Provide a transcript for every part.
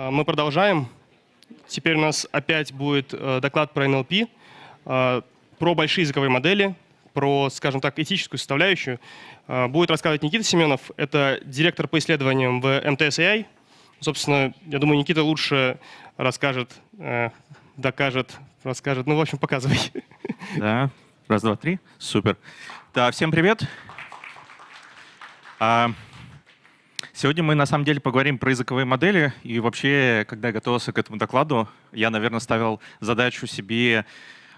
А, мы продолжаем. Теперь у нас опять будет э, доклад про NLP, э, про большие языковые модели, про, скажем так, этическую составляющую. Э, будет рассказывать Никита Семенов. Это директор по исследованиям в МТСАИ. Собственно, я думаю, Никита лучше расскажет, докажет, расскажет. Ну, в общем, показывай. Да, раз, два, три. Супер. Да, всем привет. Привет. А, Сегодня мы на самом деле поговорим про языковые модели. И вообще, когда я готовился к этому докладу, я, наверное, ставил задачу себе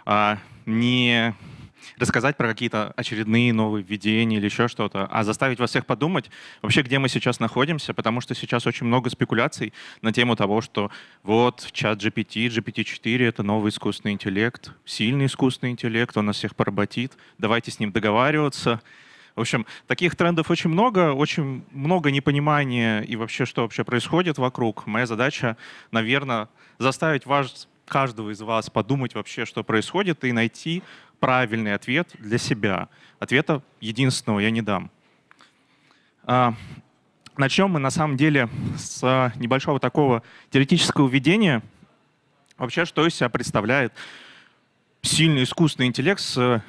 а, не рассказать про какие-то очередные новые введения или еще что-то, а заставить вас всех подумать вообще, где мы сейчас находимся, потому что сейчас очень много спекуляций на тему того, что вот чат GPT, GPT-4 — это новый искусственный интеллект, сильный искусственный интеллект, он нас всех поработит, давайте с ним договариваться — в общем, таких трендов очень много, очень много непонимания и вообще, что вообще происходит вокруг. Моя задача, наверное, заставить вас, каждого из вас подумать вообще, что происходит, и найти правильный ответ для себя. Ответа единственного я не дам. А, Начнем мы на самом деле с небольшого такого теоретического введения. Вообще, что из себя представляет сильный искусственный интеллект с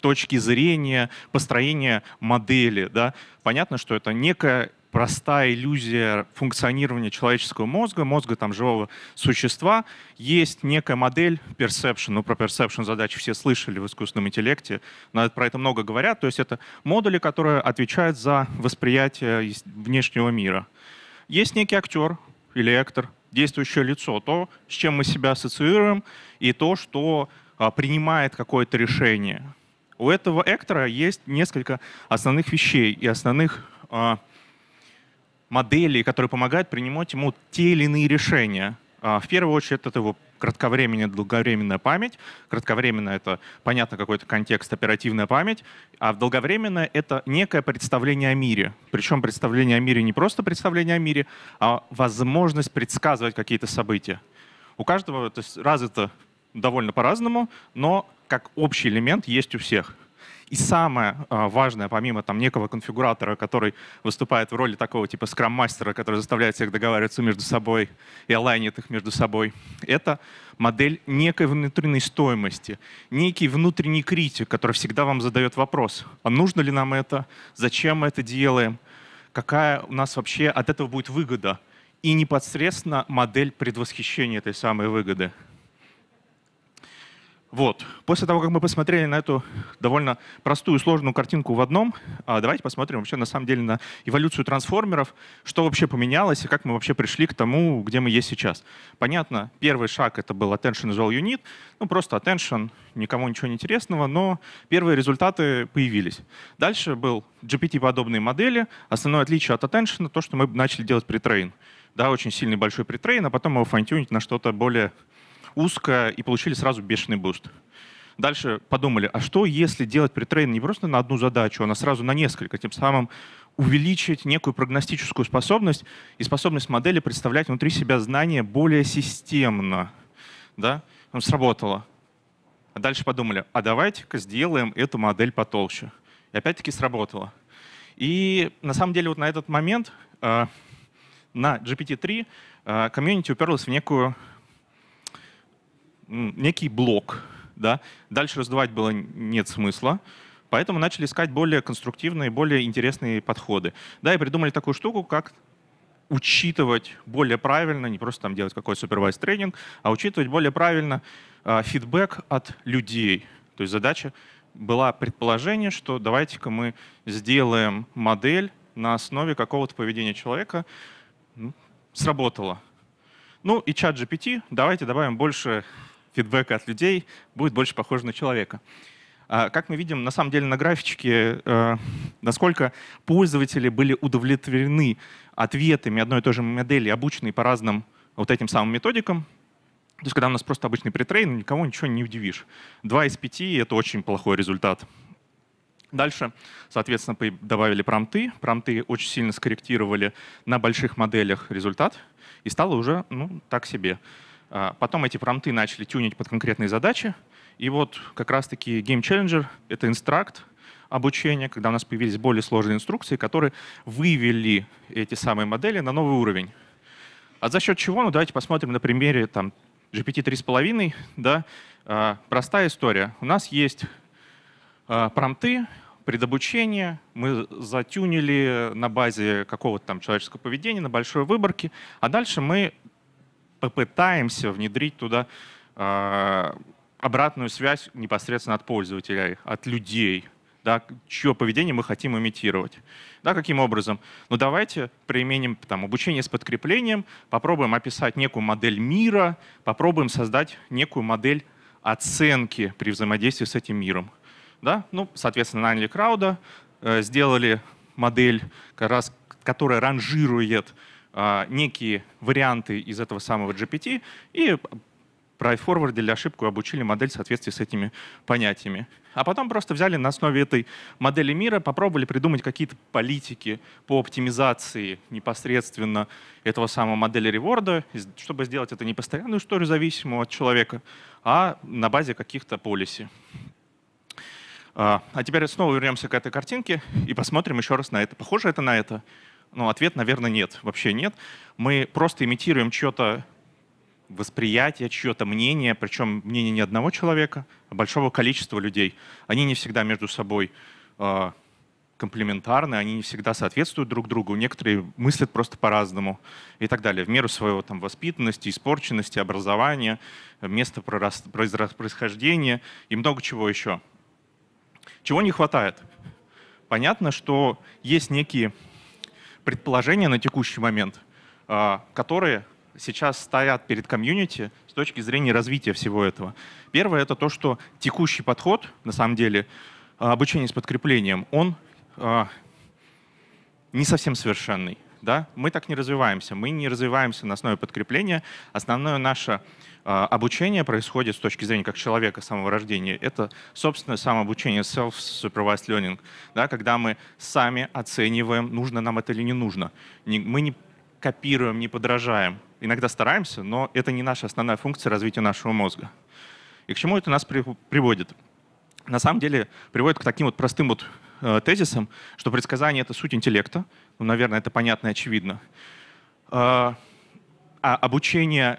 точки зрения, построения модели. Да? Понятно, что это некая простая иллюзия функционирования человеческого мозга, мозга там живого существа, есть некая модель perception. Ну, про perception задачи все слышали в искусственном интеллекте. Про это много говорят. То есть это модули, которые отвечают за восприятие внешнего мира. Есть некий актер или актор, действующее лицо, то, с чем мы себя ассоциируем, и то, что а, принимает какое-то решение. У этого Эктора есть несколько основных вещей и основных э, моделей, которые помогают принимать ему те или иные решения. Э, в первую очередь это его кратковременная, долговременная память. Кратковременная — это, понятно, какой-то контекст, оперативная память. А долговременная — это некое представление о мире. Причем представление о мире не просто представление о мире, а возможность предсказывать какие-то события. У каждого то есть, развито довольно по-разному, но как общий элемент есть у всех. И самое а, важное, помимо там некого конфигуратора, который выступает в роли такого типа скрам-мастера, который заставляет всех договариваться между собой и алайнит их между собой, это модель некой внутренней стоимости, некий внутренний критик, который всегда вам задает вопрос, а нужно ли нам это, зачем мы это делаем, какая у нас вообще от этого будет выгода, и непосредственно модель предвосхищения этой самой выгоды. Вот. После того, как мы посмотрели на эту довольно простую, сложную картинку в одном, а, давайте посмотрим вообще на самом деле на эволюцию трансформеров, что вообще поменялось и как мы вообще пришли к тому, где мы есть сейчас. Понятно, первый шаг это был Attention Visual Unit, ну просто Attention, никому ничего не интересного, но первые результаты появились. Дальше был GPT-подобные модели. Основное отличие от Attention то, что мы начали делать притрейн. Да, очень сильный большой притрейн, а потом его фантюнить на что-то более узко и получили сразу бешеный буст. Дальше подумали, а что если делать притрейн не просто на одну задачу, а на сразу на несколько, тем самым увеличить некую прогностическую способность и способность модели представлять внутри себя знания более системно. Да? Ну, сработало. А дальше подумали, а давайте-ка сделаем эту модель потолще. И опять-таки сработало. И на самом деле вот на этот момент э, на GPT-3 э, комьюнити уперлась в некую некий блок. Да? Дальше раздувать было нет смысла. Поэтому начали искать более конструктивные, более интересные подходы. Да, и придумали такую штуку, как учитывать более правильно, не просто там делать какой-то супервайз тренинг, а учитывать более правильно э, фидбэк от людей. То есть задача была предположение, что давайте-ка мы сделаем модель на основе какого-то поведения человека. Ну, сработало. Ну и чат GPT, давайте добавим больше фидбэка от людей будет больше похоже на человека. А, как мы видим, на самом деле на графике, э, насколько пользователи были удовлетворены ответами одной и той же модели, обученной по разным вот этим самым методикам. То есть когда у нас просто обычный притрейн, никого ничего не удивишь. Два из пяти — это очень плохой результат. Дальше, соответственно, добавили промты. Промты очень сильно скорректировали на больших моделях результат, и стало уже ну, так себе. А, потом эти промты начали тюнить под конкретные задачи. И вот как раз-таки Game Challenger — это инстракт обучения, когда у нас появились более сложные инструкции, которые вывели эти самые модели на новый уровень. А за счет чего? Ну, давайте посмотрим на примере там, GPT 3.5. Да? А, простая история. У нас есть а, промты, предобучение, мы затюнили на базе какого-то там человеческого поведения, на большой выборке, а дальше мы попытаемся внедрить туда а, обратную связь непосредственно от пользователей, от людей, да, чье поведение мы хотим имитировать. Да, каким образом? Ну давайте применим там, обучение с подкреплением, попробуем описать некую модель мира, попробуем создать некую модель оценки при взаимодействии с этим миром. Да? Ну, соответственно, Найнли Крауда э, сделали модель, как раз, которая ранжирует а, некие варианты из этого самого GPT и профорвардили ошибку и обучили модель в соответствии с этими понятиями. А потом просто взяли на основе этой модели мира, попробовали придумать какие-то политики по оптимизации непосредственно этого самого модели реворда, чтобы сделать это не постоянную историю зависимую от человека, а на базе каких-то полиси. А, а теперь снова вернемся к этой картинке и посмотрим еще раз на это. Похоже это на это? Ну, ответ, наверное, нет, вообще нет. Мы просто имитируем что то восприятие, чье-то мнение, причем мнение не одного человека, а большого количества людей. Они не всегда между собой э, комплементарны, они не всегда соответствуют друг другу, некоторые мыслят просто по-разному и так далее. В меру своего там, воспитанности, испорченности, образования, места происхождения и много чего еще. Чего не хватает? Понятно, что есть некие предположения на текущий момент, а, которые сейчас стоят перед комьюнити с точки зрения развития всего этого. Первое — это то, что текущий подход, на самом деле, а, обучение с подкреплением, он а, не совсем совершенный да, мы так не развиваемся. Мы не развиваемся на основе подкрепления. Основное наше а, обучение происходит с точки зрения как человека самого рождения. Это собственное самообучение, self-supervised learning, да, когда мы сами оцениваем, нужно нам это или не нужно. Мы не копируем, не подражаем. Иногда стараемся, но это не наша основная функция развития нашего мозга. И к чему это нас приводит? На самом деле приводит к таким вот простым вот э, тезисам, что предсказание — это суть интеллекта, ну, наверное, это понятно и очевидно. А, а обучение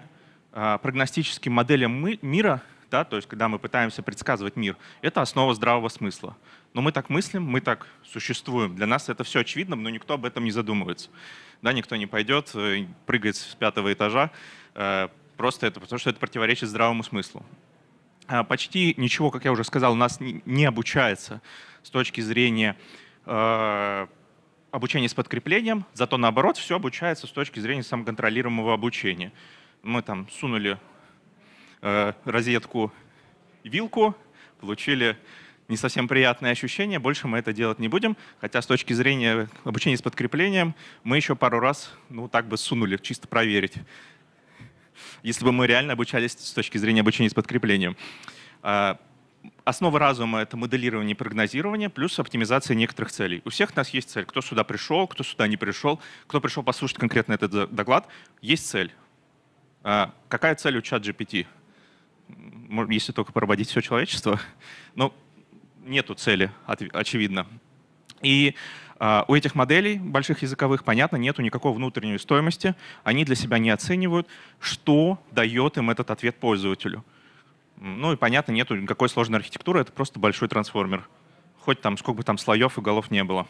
а, прогностическим моделям мира, да, то есть когда мы пытаемся предсказывать мир, это основа здравого смысла. Но мы так мыслим, мы так существуем. Для нас это все очевидно, но никто об этом не задумывается. Да, никто не пойдет э, прыгать с пятого этажа, э, просто это, потому что это противоречит здравому смыслу. А почти ничего, как я уже сказал, у нас не обучается с точки зрения э, обучение с подкреплением, зато наоборот все обучается с точки зрения самоконтролируемого обучения. Мы там сунули э, розетку вилку, получили не совсем приятные ощущения, больше мы это делать не будем, хотя с точки зрения обучения с подкреплением мы еще пару раз, ну так бы сунули, чисто проверить, если бы мы реально обучались с точки зрения обучения с подкреплением. А, Основа разума — это моделирование и прогнозирование, плюс оптимизация некоторых целей. У всех нас есть цель. Кто сюда пришел, кто сюда не пришел, кто пришел послушать конкретно этот доклад. Есть цель. А какая цель у чат GPT? Если только проводить все человечество. Но нету цели, очевидно. И а, у этих моделей больших языковых, понятно, нету никакой внутренней стоимости. Они для себя не оценивают, что дает им этот ответ пользователю. Ну и понятно, нету никакой сложной архитектуры, это просто большой трансформер. Хоть там сколько бы там слоев и голов не было.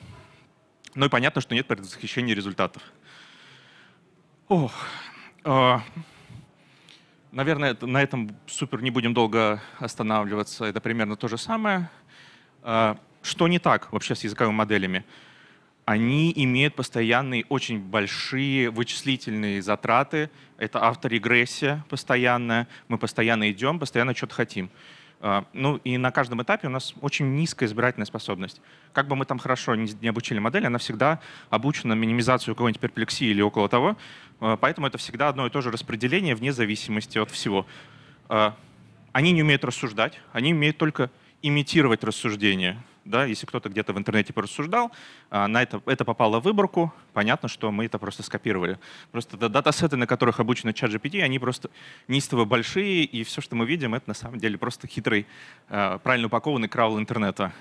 Ну и понятно, что нет предзахищения результатов. Ох, э, наверное, на этом супер не будем долго останавливаться. Это примерно то же самое. Э, что не так вообще с языковыми моделями? они имеют постоянные очень большие вычислительные затраты. Это авторегрессия постоянная. Мы постоянно идем, постоянно что-то хотим. А, ну и на каждом этапе у нас очень низкая избирательная способность. Как бы мы там хорошо не обучили модель, она всегда обучена минимизацию какой-нибудь перплексии или около того. А, поэтому это всегда одно и то же распределение вне зависимости от всего. А, они не умеют рассуждать, они умеют только имитировать рассуждение да, если кто-то где-то в интернете порассуждал, а, на это, это попало в выборку, понятно, что мы это просто скопировали. Просто датасеты, на которых обучено чат GPT, они просто неистово большие, и все, что мы видим, это на самом деле просто хитрый, а, правильно упакованный краул интернета.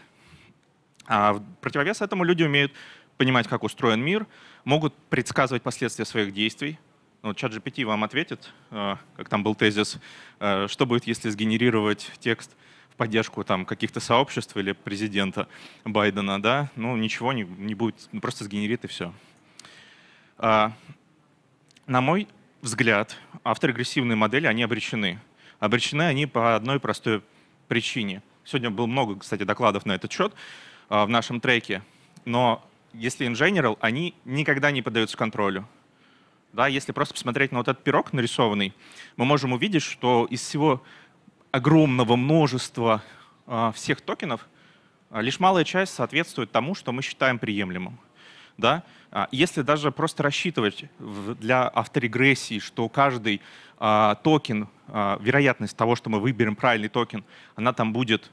А в противовес этому люди умеют понимать, как устроен мир, могут предсказывать последствия своих действий, ну, чат GPT вам ответит, а, как там был тезис, что будет, если сгенерировать текст поддержку там каких-то сообществ или президента Байдена, да, ну ничего не, не будет, ну, просто сгенерит и все. А, на мой взгляд, авторегрессивные модели, они обречены. Обречены они по одной простой причине. Сегодня было много, кстати, докладов на этот счет а, в нашем треке, но если in general, они никогда не поддаются контролю. Да, если просто посмотреть на вот этот пирог нарисованный, мы можем увидеть, что из всего огромного множества а, всех токенов, а, лишь малая часть соответствует тому, что мы считаем приемлемым. Да? А, если даже просто рассчитывать для авторегрессии, что каждый токен, вероятность того, что мы выберем правильный токен, она там будет,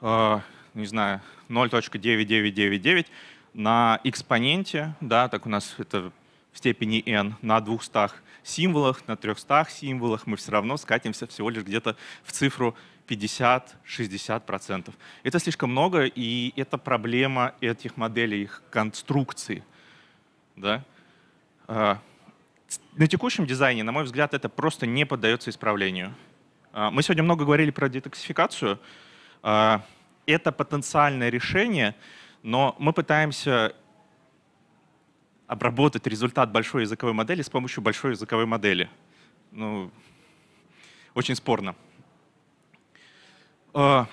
не знаю, 0.9999 на экспоненте, да, так у нас это в степени n на 200, символах, на 300 символах, мы все равно скатимся всего лишь где-то в цифру 50-60%. Это слишком много, и это проблема этих моделей, их конструкции. Да? А, на текущем дизайне, на мой взгляд, это просто не поддается исправлению. А, мы сегодня много говорили про детоксификацию. А, это потенциальное решение, но мы пытаемся обработать результат большой языковой модели с помощью большой языковой модели. Ну, очень спорно. А,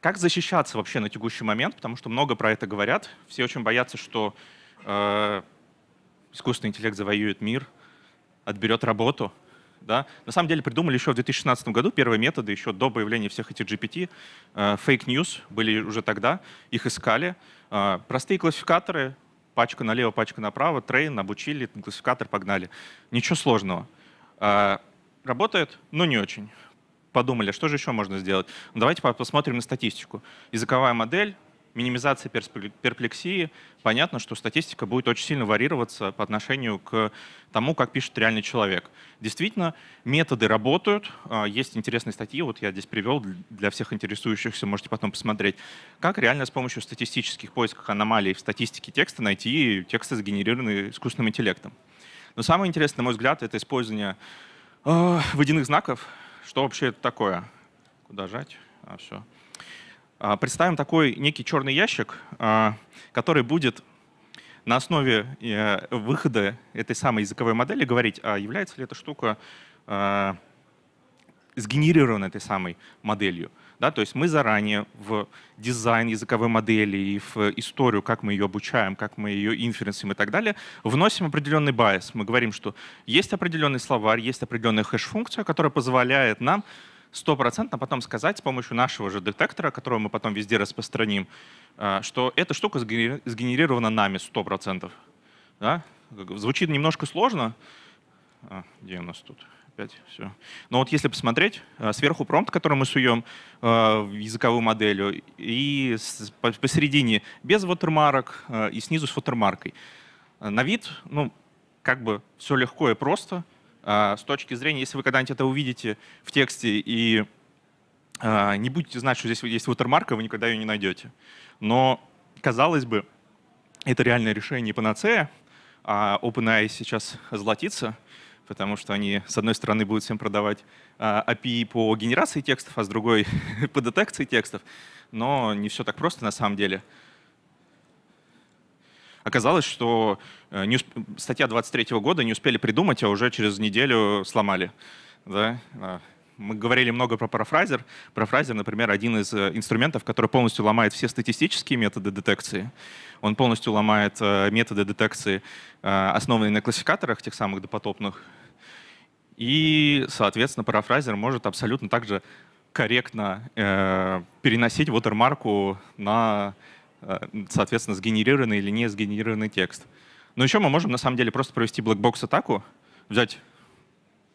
как защищаться вообще на текущий момент? Потому что много про это говорят. Все очень боятся, что э, искусственный интеллект завоюет мир, отберет работу. Да? На самом деле придумали еще в 2016 году первые методы, еще до появления всех этих GPT. Э, fake news были уже тогда, их искали. Э, простые классификаторы Пачка налево, пачка направо, трейн, обучили, классификатор, погнали. Ничего сложного. А, работает, но ну, не очень. Подумали, а что же еще можно сделать? Ну, давайте посмотрим на статистику. Языковая модель — минимизация перплексии, понятно, что статистика будет очень сильно варьироваться по отношению к тому, как пишет реальный человек. Действительно, методы работают. А, есть интересные статьи, вот я здесь привел для всех интересующихся, можете потом посмотреть, как реально с помощью статистических поисков аномалий в статистике текста найти тексты, сгенерированные искусственным интеллектом. Но самое интересное, на мой взгляд, это использование э, водяных знаков. Что вообще это такое? Куда жать? А, все. А, представим такой некий черный ящик, а, который будет на основе э, выхода этой самой языковой модели говорить, а является ли эта штука а, сгенерирована этой самой моделью. Да, то есть мы заранее в дизайн языковой модели и в историю, как мы ее обучаем, как мы ее инференсим и так далее, вносим определенный байс. Мы говорим, что есть определенный словарь, есть определенная хэш-функция, которая позволяет нам стопроцентно а потом сказать с помощью нашего же детектора, который мы потом везде распространим, э, что эта штука сгенерирована нами 100%. Да? Звучит немножко сложно. А, где у нас тут? Опять все. Но вот если посмотреть, э, сверху промпт, который мы суем э, в языковую моделью, и посередине без ватермарок, и снизу с ватермаркой. На вид, ну, как бы все легко и просто — а, с точки зрения, если вы когда-нибудь это увидите в тексте и а, не будете знать, что здесь есть ватермарка, вы никогда ее не найдете. Но, казалось бы, это реальное решение панацея, а OpenAI сейчас золотится, потому что они, с одной стороны, будут всем продавать а, API по генерации текстов, а с другой — по детекции текстов. Но не все так просто на самом деле. Оказалось, что э, не усп... статья 23 года не успели придумать, а уже через неделю сломали. Да? А, мы говорили много про парафразер. Парафразер, например, один из э, инструментов, который полностью ломает все статистические методы детекции. Он полностью ломает э, методы детекции, основанные на классификаторах тех самых допотопных. И, соответственно, парафразер может абсолютно также корректно э, переносить вотермарку на Э, соответственно, сгенерированный или не сгенерированный текст. Но еще мы можем, на самом деле, просто провести блэкбокс атаку взять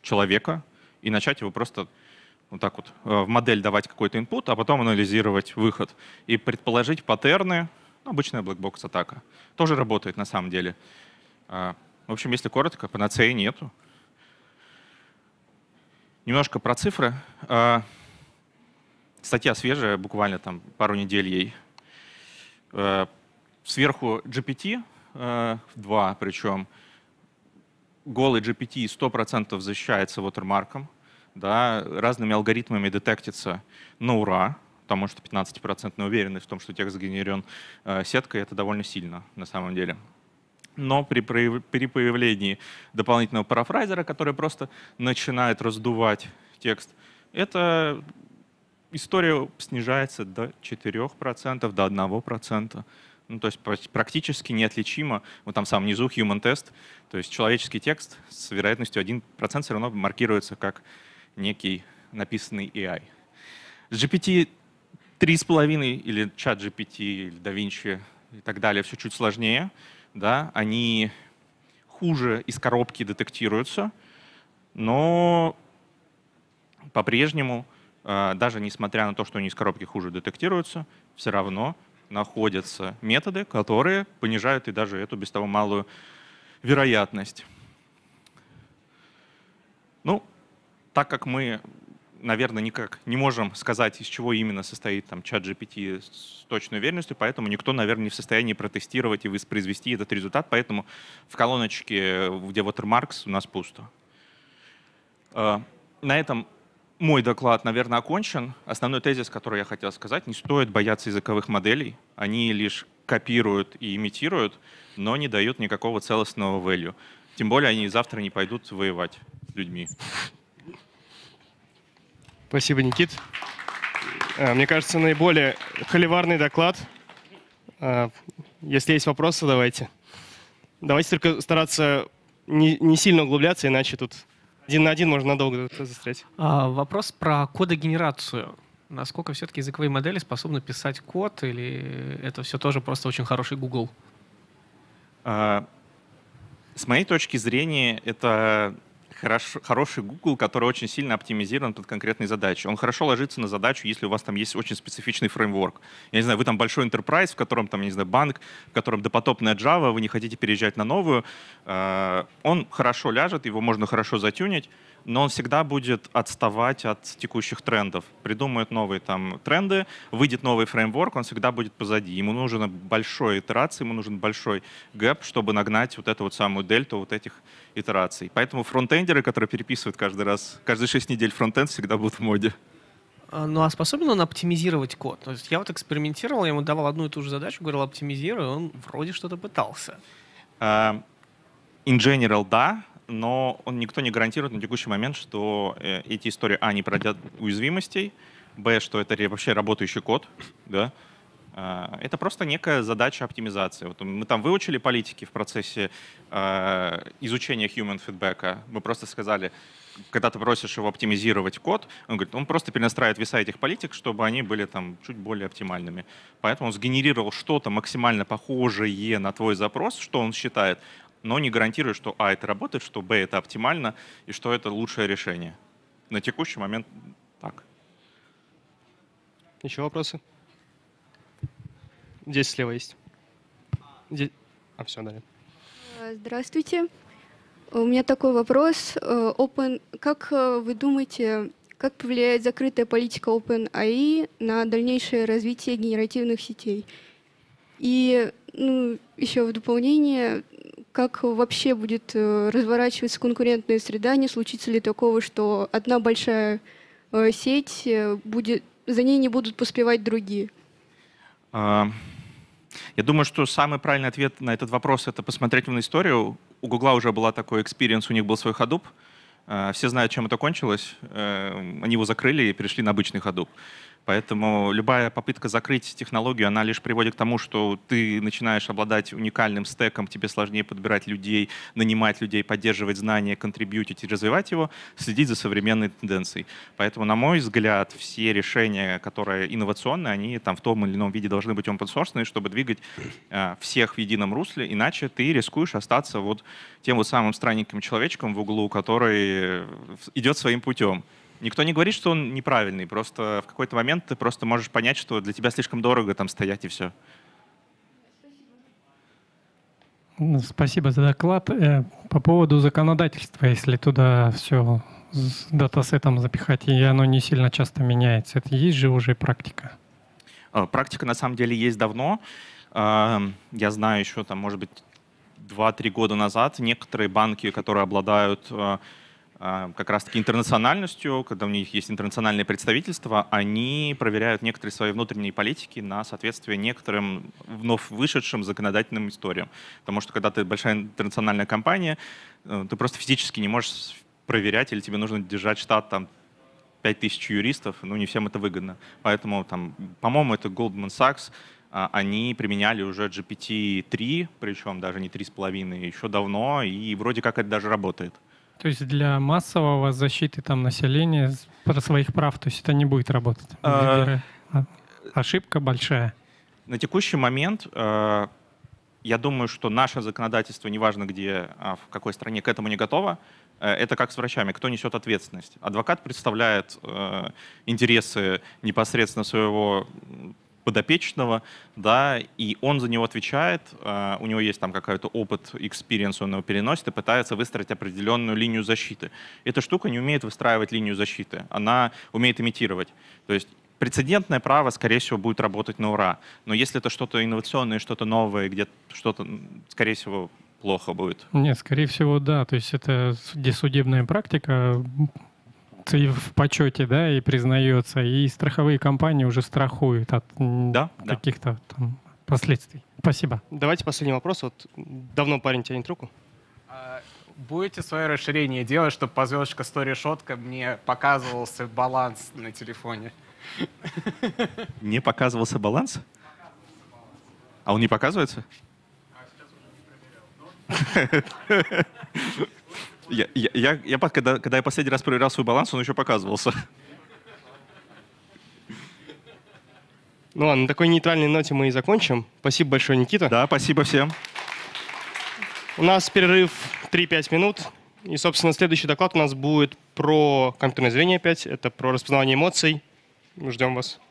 человека и начать его просто вот так вот э, в модель давать какой-то input, а потом анализировать выход и предположить паттерны. Ну, обычная блэкбокс атака Тоже работает на самом деле. Э, в общем, если коротко, панацеи нету. Немножко про цифры. Статья свежая, буквально там пару недель ей. Э, сверху GPT-2, э, причем голый GPT 100% защищается watermarkом, да, разными алгоритмами детектится на ура, потому что 15% уверенность в том, что текст сгенерен э, сеткой, это довольно сильно на самом деле. Но при, при появлении дополнительного парафрайзера, который просто начинает раздувать текст, это история снижается до 4%, до 1%. Ну, то есть практически неотличимо. Вот там сам низу human test, то есть человеческий текст с вероятностью 1% все равно маркируется как некий написанный AI. С GPT 3,5 или чат GPT, или DaVinci и так далее все чуть сложнее. Да? Они хуже из коробки детектируются, но по-прежнему а, даже несмотря на то, что они из коробки хуже детектируются, все равно находятся методы, которые понижают и даже эту без того малую вероятность. Ну, так как мы, наверное, никак не можем сказать, из чего именно состоит там чат GPT с точной уверенностью, поэтому никто, наверное, не в состоянии протестировать и воспроизвести этот результат, поэтому в колоночке, где watermarks, у нас пусто. А, на этом мой доклад, наверное, окончен. Основной тезис, который я хотел сказать, не стоит бояться языковых моделей. Они лишь копируют и имитируют, но не дают никакого целостного value. Тем более они завтра не пойдут воевать с людьми. Спасибо, Никит. Э, мне кажется, наиболее холиварный доклад. Э, если есть вопросы, давайте. Давайте только стараться не, не сильно углубляться, иначе тут один на один можно надолго застрять. А, вопрос про кодогенерацию. Насколько все-таки языковые модели способны писать код, или это все тоже просто очень хороший Google? А, с моей точки зрения, это хорош, хороший Google, который очень сильно оптимизирован под конкретные задачи. Он хорошо ложится на задачу, если у вас там есть очень специфичный фреймворк. Я не знаю, вы там большой enterprise, в котором там, не знаю, банк, в котором допотопная Java, вы не хотите переезжать на новую. Э, он хорошо ляжет, его можно хорошо затюнить, но он всегда будет отставать от текущих трендов. Придумают новые там тренды, выйдет новый фреймворк, он всегда будет позади. Ему нужна большая итерация, ему нужен большой гэп, чтобы нагнать вот эту вот самую дельту вот этих итераций. Поэтому фронтендеры, которые переписывают каждый раз, каждые 6 недель фронтенд всегда будут в моде. А, ну а способен он оптимизировать код? То есть я вот экспериментировал, я ему давал одну и ту же задачу, говорил, оптимизируй, он вроде что-то пытался. Uh, in general, да, но он, никто не гарантирует на текущий момент, что э, эти истории, а, не пройдят уязвимостей, б, что это вообще работающий код, да, а, это просто некая задача оптимизации. Вот мы там выучили политики в процессе а, изучения human feedback. Мы просто сказали, когда ты просишь его оптимизировать код, он говорит, он просто перенастраивает веса этих политик, чтобы они были там чуть более оптимальными. Поэтому он сгенерировал что-то максимально похожее на твой запрос, что он считает, но не гарантирует, что а, это работает, что б, это оптимально, и что это лучшее решение. На текущий момент так. Еще вопросы? Здесь слева есть. Здесь... А, все, далее. Э, здравствуйте. У меня такой вопрос. Э, open... Как э, вы думаете, как повлияет закрытая политика OpenAI на дальнейшее развитие генеративных сетей? И ну, еще в дополнение, как вообще будет разворачиваться конкурентная среда, не случится ли такого, что одна большая сеть будет, за ней не будут поспевать другие? Я думаю, что самый правильный ответ на этот вопрос — это посмотреть на историю. У Гугла уже была такой экспириенс, у них был свой Hadoop. Э, все знают, чем это кончилось. Э, они его закрыли и перешли на обычный Hadoop. Поэтому любая попытка закрыть технологию, она лишь приводит к тому, что ты начинаешь обладать уникальным стеком, тебе сложнее подбирать людей, нанимать людей, поддерживать знания, контрибьютить и развивать его, следить за современной тенденцией. Поэтому, на мой взгляд, все решения, которые инновационные, они там в том или ином виде должны быть open source, чтобы двигать э, всех в едином русле, иначе ты рискуешь остаться вот тем вот самым странненьким человечком в углу, который э, идет своим путем. Никто не говорит, что он неправильный, просто в какой-то момент ты просто можешь понять, что для тебя слишком дорого там стоять и все. Ну, спасибо за доклад. Э, по поводу законодательства, если туда все с датасетом запихать, и оно не сильно часто меняется, это есть же уже практика? Э, практика на самом деле есть давно. Э, я знаю еще, там, может быть, 2-3 года назад некоторые банки, которые обладают а, как раз-таки интернациональностью, когда у них есть интернациональное представительство, они проверяют некоторые свои внутренние политики на соответствие некоторым вновь вышедшим законодательным историям. Потому что когда ты большая интернациональная компания, э, ты просто физически не можешь проверять, или тебе нужно держать штат там 5000 юристов, ну не всем это выгодно. Поэтому там, по-моему, это Goldman Sachs, а, они применяли уже GPT-3, причем даже не 3,5, еще давно, и вроде как это даже работает. То есть для массового защиты там населения про своих прав, то есть это не будет работать. А... а ошибка большая. На текущий момент э, я думаю, что наше законодательство, неважно где, а в какой стране, к этому не готово. Э, это как с врачами, кто несет ответственность. Адвокат представляет э, интересы непосредственно своего подопечного, да, и он за него отвечает, э, у него есть там какой-то опыт, экспириенс, он его переносит и пытается выстроить определенную линию защиты. Эта штука не умеет выстраивать линию защиты, она умеет имитировать. То есть прецедентное право, скорее всего, будет работать на ура. Но если это что-то инновационное, что-то новое, где что-то, скорее всего, плохо будет. Нет, скорее всего, да. То есть это судебная практика и в почете, да, и признается, и страховые компании уже страхуют от да, каких-то да. Там, последствий. Спасибо. Давайте последний вопрос. Вот давно парень тянет руку. А, будете свое расширение делать, чтобы по звездочка 100 решетка мне показывался баланс на телефоне? Не показывался баланс? А он не показывается? А, Я, я, я, я когда, когда я последний раз проверял свой баланс, он еще показывался. Ну ладно, на такой нейтральной ноте мы и закончим. Спасибо большое, Никита. Да, спасибо всем. У нас перерыв 3-5 минут. И, собственно, следующий доклад у нас будет про компьютерное зрение опять. Это про распознавание эмоций. Ждем вас.